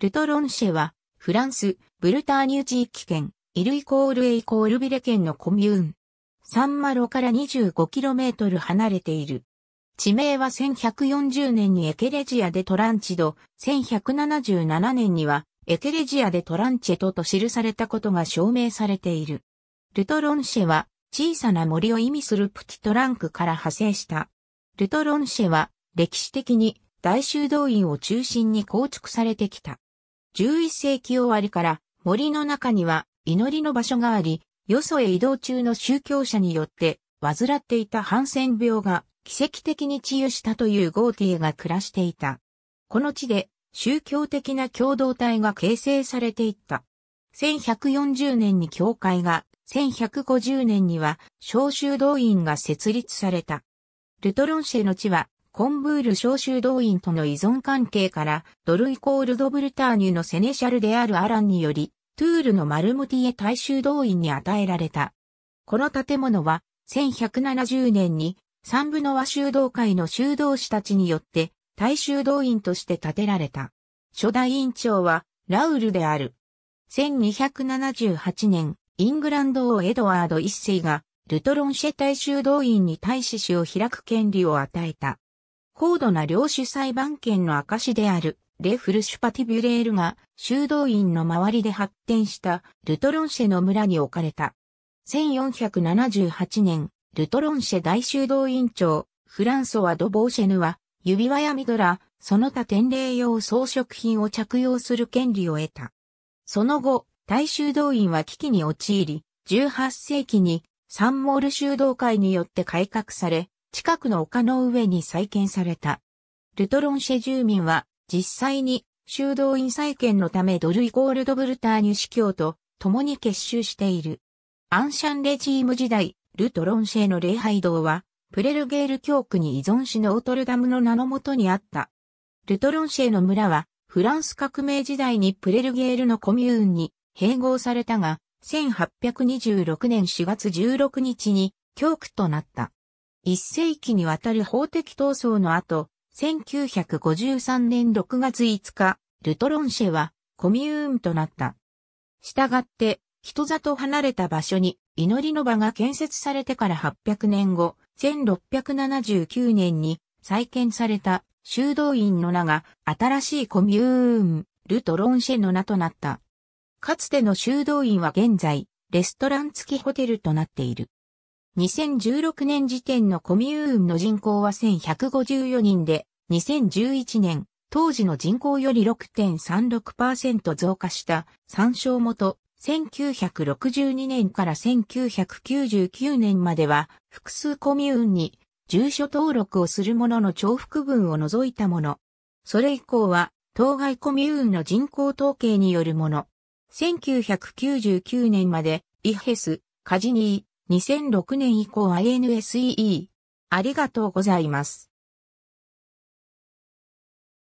ルトロンシェは、フランス、ブルターニュ地域圏、イルイコールエイコールビレ県のコミューン。サンマロから 25km 離れている。地名は1140年にエケレジアでトランチド、1177年にはエケレジアでトランチェトと記されたことが証明されている。ルトロンシェは小さな森を意味するプティトランクから派生した。ルトロンシェは歴史的に大修道院を中心に構築されてきた。11世紀終わりから森の中には祈りの場所があり、よそへ移動中の宗教者によって患っていたハンセン病が奇跡的に治癒したというゴーティエが暮らしていた。この地で宗教的な共同体が形成されていった。1140年に教会が、1150年には召集動員が設立された。ルトロンシェの地はコンブール召集動員との依存関係から、ドルイコールドブルターニュのセネシャルであるアランにより、トゥールのマルムティエ大衆動員に与えられた。この建物は、1170年に、三部の和修道会の修道士たちによって、大衆動員として建てられた。初代委員長は、ラウルである。1278年、イングランド王エドワード一世が、ルトロンシェ大衆動員に大使死を開く権利を与えた。高度な領主裁判権の証であるレ・フルシュパティビュレールが修道院の周りで発展したルトロンシェの村に置かれた。1478年、ルトロンシェ大修道院長、フランソワ・ド・ボーシェヌは、指輪やミドラ、その他典礼用装飾品を着用する権利を得た。その後、大修道院は危機に陥り、18世紀にサンモール修道会によって改革され、近くの丘の上に再建された。ルトロンシェ住民は実際に修道院再建のためドルイゴールドブルターニュ司教と共に結集している。アンシャンレジーム時代、ルトロンシェの礼拝堂は、プレルゲール教区に依存しノートルダムの名のもとにあった。ルトロンシェの村は、フランス革命時代にプレルゲールのコミューンに併合されたが、1826年4月16日に教区となった。一世紀にわたる法的闘争の後、1953年6月5日、ルトロンシェはコミューンとなった。したがって、人里離れた場所に祈りの場が建設されてから800年後、1679年に再建された修道院の名が新しいコミューン、ルトロンシェの名となった。かつての修道院は現在、レストラン付きホテルとなっている。2016年時点のコミューンの人口は1154人で、2011年、当時の人口より6.36%増加した参照元、1962年から1999年までは、複数コミューンに住所登録をするものの重複分を除いたもの。それ以降は、当該コミューンの人口統計によるもの。1999年まで、イヘス、カジニー、2006年以降 i n s e e ありがとうございます。